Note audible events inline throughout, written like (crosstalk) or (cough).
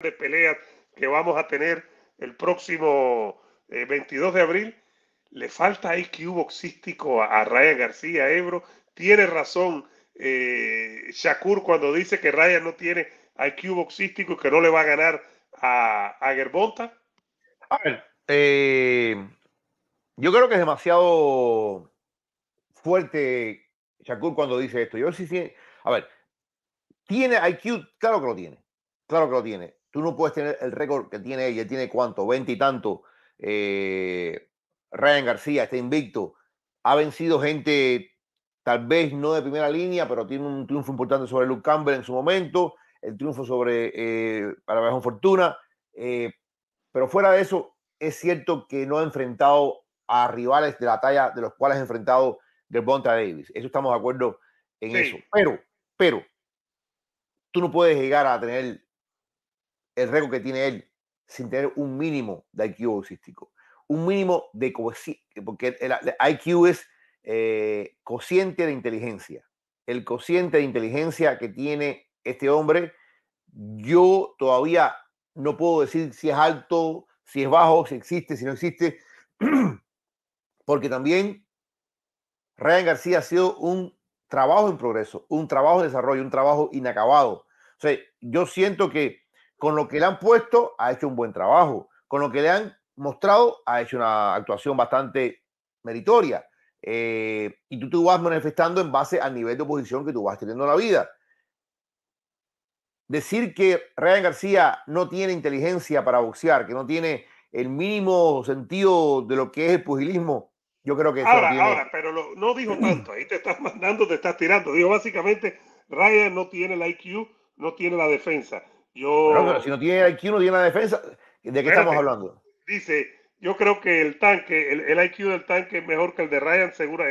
de peleas que vamos a tener el próximo 22 eh, de abril. Le falta IQ boxístico a, Ryan García Ebro. Tiene razón eh, Shakur cuando dice que Ryan no tiene IQ boxístico y que no le va a ganar a, a Gerbonta. A ver, eh, yo creo que es demasiado fuerte Shakur cuando dice esto. Yo sí. A ver, ¿tiene IQ? Claro que lo tiene. Claro que lo tiene. Tú no puedes tener el récord que tiene ella, tiene cuánto, veinte y tanto. Eh, Ryan García está invicto. Ha vencido gente, tal vez no de primera línea, pero tiene un triunfo importante sobre Luke Campbell en su momento, el triunfo sobre eh, mejor Fortuna. Eh, pero fuera de eso, es cierto que no ha enfrentado a rivales de la talla de los cuales ha enfrentado Gervonta Davis. Eso estamos de acuerdo en eso. Pero, pero, tú no puedes llegar a tener el récord que tiene él sin tener un mínimo de IQ bolsístico. Un mínimo de cociente, porque el, IQ es eh, cociente de inteligencia. El cociente de inteligencia que tiene este hombre, yo todavía no puedo decir si es alto, si es bajo, si existe, si no existe, (clears throat) porque también Ryan García ha sido un trabajo en progreso, un trabajo de desarrollo, un trabajo inacabado. O sea, yo siento que con lo que le han puesto, ha hecho un buen trabajo. Con lo que le han mostrado, ha hecho una actuación bastante meritoria. Eh, y tú te vas manifestando en base al nivel de oposición que tú vas teniendo en la vida. Decir que Ryan García no tiene inteligencia para boxear, que no tiene el mínimo sentido de lo que es el pugilismo, yo creo que... Ahora, ahora, pero no dijo (clears throat) tanto, ahí te estás mandando, te estás tirando. Dijo básicamente, Ryan no tiene la IQ, no tiene la defensa. Yo... Pero, si no tiene IQ, no tiene la defensa. ¿De qué estamos hablando? Dice, yo creo que el tanque, el, IQ del tanque es mejor que el de Ryan, segura,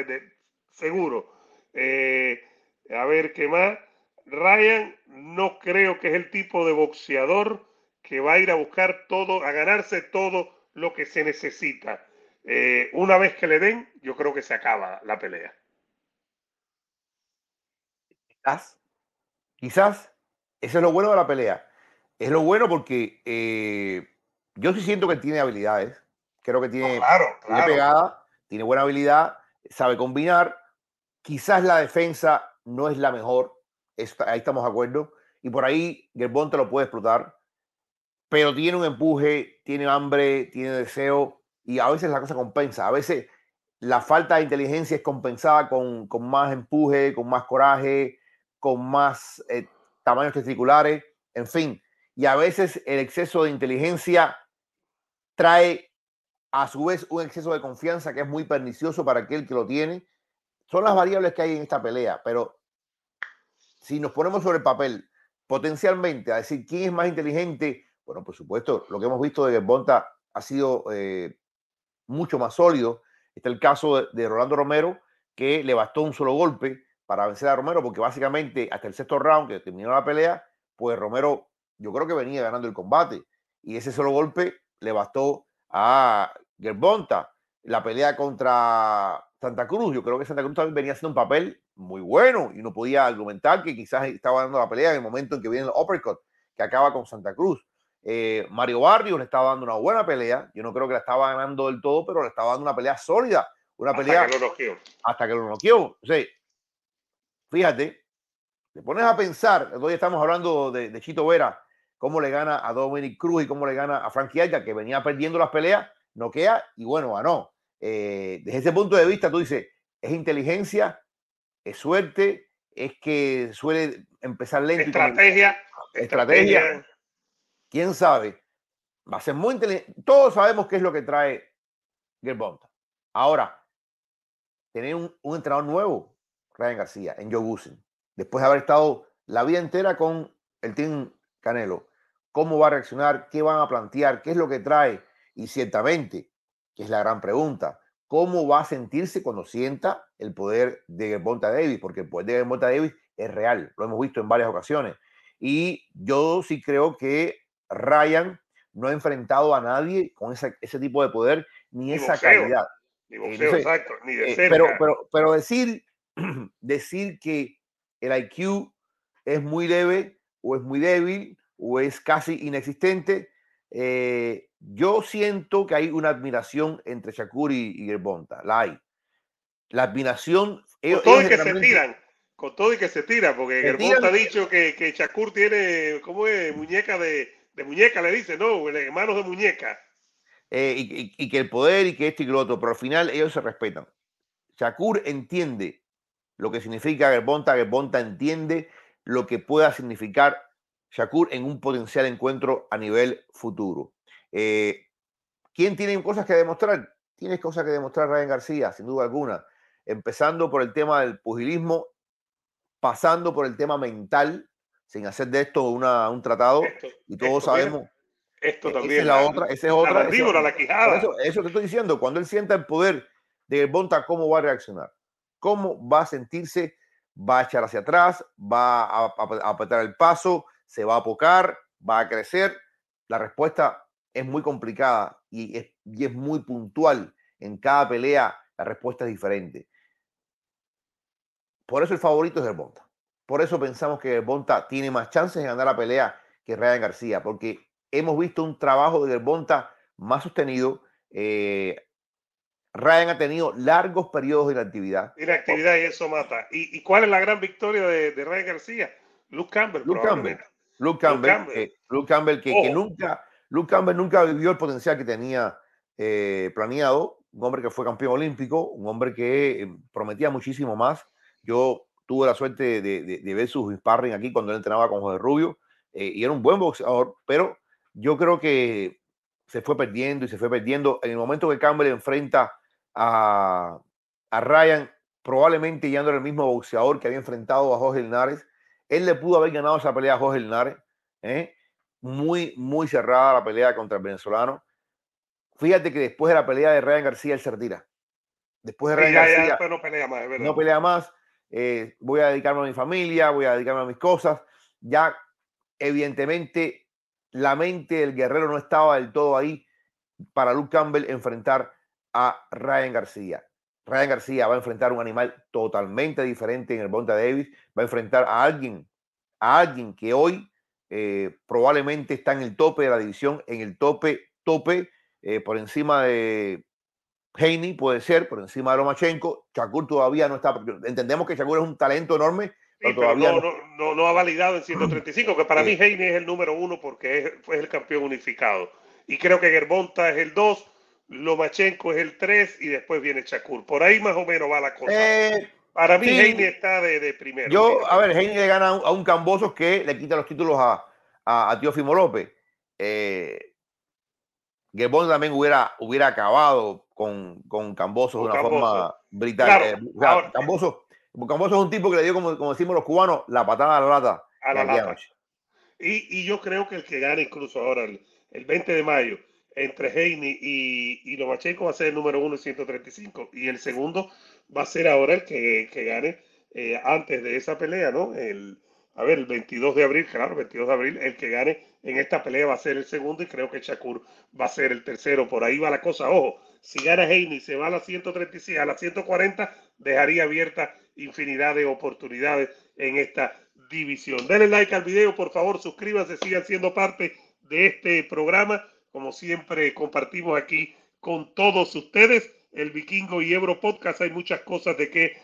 seguro. Eh, a ver, ¿qué más? Ryan no creo que es el tipo de boxeador que va a ir a buscar todo, a ganarse todo lo que se necesita. Eh, una vez que le den, yo creo que se acaba la pelea. Quizás, quizás, eso es lo bueno de la pelea es lo bueno porque eh, yo sí siento que tiene habilidades. Creo que tiene, pegada, tiene buena habilidad, sabe combinar. Quizás la defensa no es la mejor, está, ahí estamos de acuerdo. Y por ahí Gerbón te lo puede explotar. Pero tiene un empuje, tiene hambre, tiene deseo. Y a veces la cosa compensa. A veces la falta de inteligencia es compensada con, con más empuje, con más coraje, con más eh, tamaños testiculares. En fin, y a veces el exceso de inteligencia trae a su vez un exceso de confianza que es muy pernicioso para aquel que lo tiene. Son las variables que hay en esta pelea, pero si nos ponemos sobre el papel potencialmente a decir quién es más inteligente, bueno, por supuesto, lo que hemos visto de Bonta ha sido eh, mucho más sólido. Está el caso de Rolando Romero, que le bastó un solo golpe para vencer a Romero, porque básicamente hasta el sexto round que terminó la pelea, pues Romero yo creo que venía ganando el combate. Y ese solo golpe le bastó a Gerbonta. La pelea contra Santa Cruz, yo creo que Santa Cruz también venía haciendo un papel muy bueno y no podía argumentar que quizás estaba dando la pelea en el momento en que viene el uppercut que acaba con Santa Cruz. Eh, Mario Barrios le estaba dando una buena pelea. Yo no creo que la estaba ganando del todo, pero le estaba dando una pelea sólida. Una hasta pelea. Que lo Hasta que lo noqueó. O fíjate, te pones a pensar, hoy estamos hablando de Chito Vera cómo le gana a Dominic Cruz y cómo le gana a Frankie Edgar, que venía perdiendo las peleas, noquea y bueno, ganó. no. Eh, desde ese punto de vista, tú dices, es inteligencia, es suerte, es que suele empezar lento. Estrategia. estrategia. ¿Quién sabe? Va a ser muy inteligente. Todos sabemos qué es lo que trae Gerbonta. Ahora, tener un, entrenador nuevo, Ryan García, en Joe Busen, después de haber estado la vida entera con el team Canelo, cómo va a reaccionar, qué van a plantear, qué es lo que trae. Y ciertamente, que es la gran pregunta, cómo va a sentirse cuando sienta el poder de Bonta Davis, porque el poder de Bonta Davis es real, lo hemos visto en varias ocasiones. Y yo sí creo que Ryan no ha enfrentado a nadie con ese tipo de poder ni, esa calidad. Eh, exacto, ni de eh, Pero, pero decir, (clears throat) decir que el IQ es muy leve o es muy débil o es casi inexistente. Eh, yo siento que hay una admiración entre Shakur y, y Gerbonta, la hay. La admiración... E, con todo y que se tiran, con todo y que se tira, porque Gerbonta ha dicho que, que Shakur tiene, ¿cómo es? Muñeca de, muñeca, le dice, ¿no? manos de muñeca. Eh, y, y, que el poder y que esto y que lo otro, pero al final ellos se respetan. Shakur entiende lo que significa Gerbonta, Gerbonta entiende lo que pueda significar Shakur en un potencial encuentro a nivel futuro. Eh, ¿Quién tiene cosas que demostrar? Tienes cosas que demostrar Ryan García, sin duda alguna. Empezando por el tema del pugilismo, pasando por el tema mental, sin hacer de esto una, un tratado, y todos sabemos. Esto también. es la, otra, esa es otra. quijada. Eso, eso, te estoy diciendo, cuando él sienta el poder de Bonta, ¿cómo va a reaccionar? ¿Cómo va a sentirse va a echar hacia atrás, va a, apretar el paso, se va a apocar, va a crecer. La respuesta es muy complicada y es, muy puntual. En cada pelea la respuesta es diferente. Por eso el favorito es Bonta. Por eso pensamos que Bonta tiene más chances de ganar la pelea que Ryan García, porque hemos visto un trabajo de Bonta más sostenido. Eh, Ryan ha tenido largos periodos de inactividad. Inactividad y eso mata. ¿Y, cuál es la gran victoria de, Ryan García? Luke Campbell. Luke Campbell. Eh, Luke Campbell, que, nunca, Luke Campbell nunca vivió el potencial que tenía eh, planeado. Un hombre que fue campeón olímpico, un hombre que eh, prometía muchísimo más. Yo tuve la suerte de, ver sus sparring aquí cuando él entrenaba con José Rubio y era un buen boxeador, pero yo creo que se fue perdiendo y se fue perdiendo. En el momento que Campbell enfrenta a, Ryan, probablemente ya no el mismo boxeador que había enfrentado a Jorge Linares. Él le pudo haber ganado esa pelea a Jorge Linares. ¿eh? Muy, muy cerrada la pelea contra el venezolano. Fíjate que después de la pelea de Ryan García, él se retira. Después de Ryan García. no pelea más, eh, voy a dedicarme a mi familia, voy a dedicarme a mis cosas. Ya, evidentemente, la mente del guerrero no estaba del todo ahí para Luke Campbell enfrentar a Ryan García. Ryan García va a enfrentar un animal totalmente diferente en el Bonta Davis, va a enfrentar a alguien, a alguien que hoy eh, probablemente está en el tope de la división, en el tope, tope, eh, por encima de Heini, puede ser, por encima de Lomachenko. Chacur todavía no está, entendemos que Chacur es un talento enorme, pero no, ha validado en 135, (clears throat) que para mí Heine eh. es el número uno porque es, el campeón unificado. Y creo que Gerbonta es el dos Lomachenko es el 3 y después viene Chacur. Por ahí más o menos va la cosa. Eh, Para mí, Heine está de, de, primero. Yo, a ver, Heine le gana a un, Camboso que le quita los títulos a, a, a López. Eh, también hubiera, hubiera acabado con, con Camboso de una forma británica. Eh, Camboso, es un tipo que le dio, como, decimos los cubanos, la patada a la lata. Y, yo creo que el que gana incluso ahora, el 20 de mayo, entre Heini y, y Lomachenko va a ser el número uno 135. Y el segundo va a ser ahora el que, gane eh, antes de esa pelea, ¿no? El, a ver, el 22 de abril, claro, 22 de abril, el que gane en esta pelea va a ser el segundo y creo que Shakur va a ser el tercero. Por ahí va la cosa. Ojo, si gana Heini se va a la 136, a la 140, dejaría abierta infinidad de oportunidades en esta división. Denle like al video, por favor, suscríbanse, sigan siendo parte de este programa. Como siempre, compartimos aquí con todos ustedes el Vikingo y Euro Podcast. Hay muchas cosas de que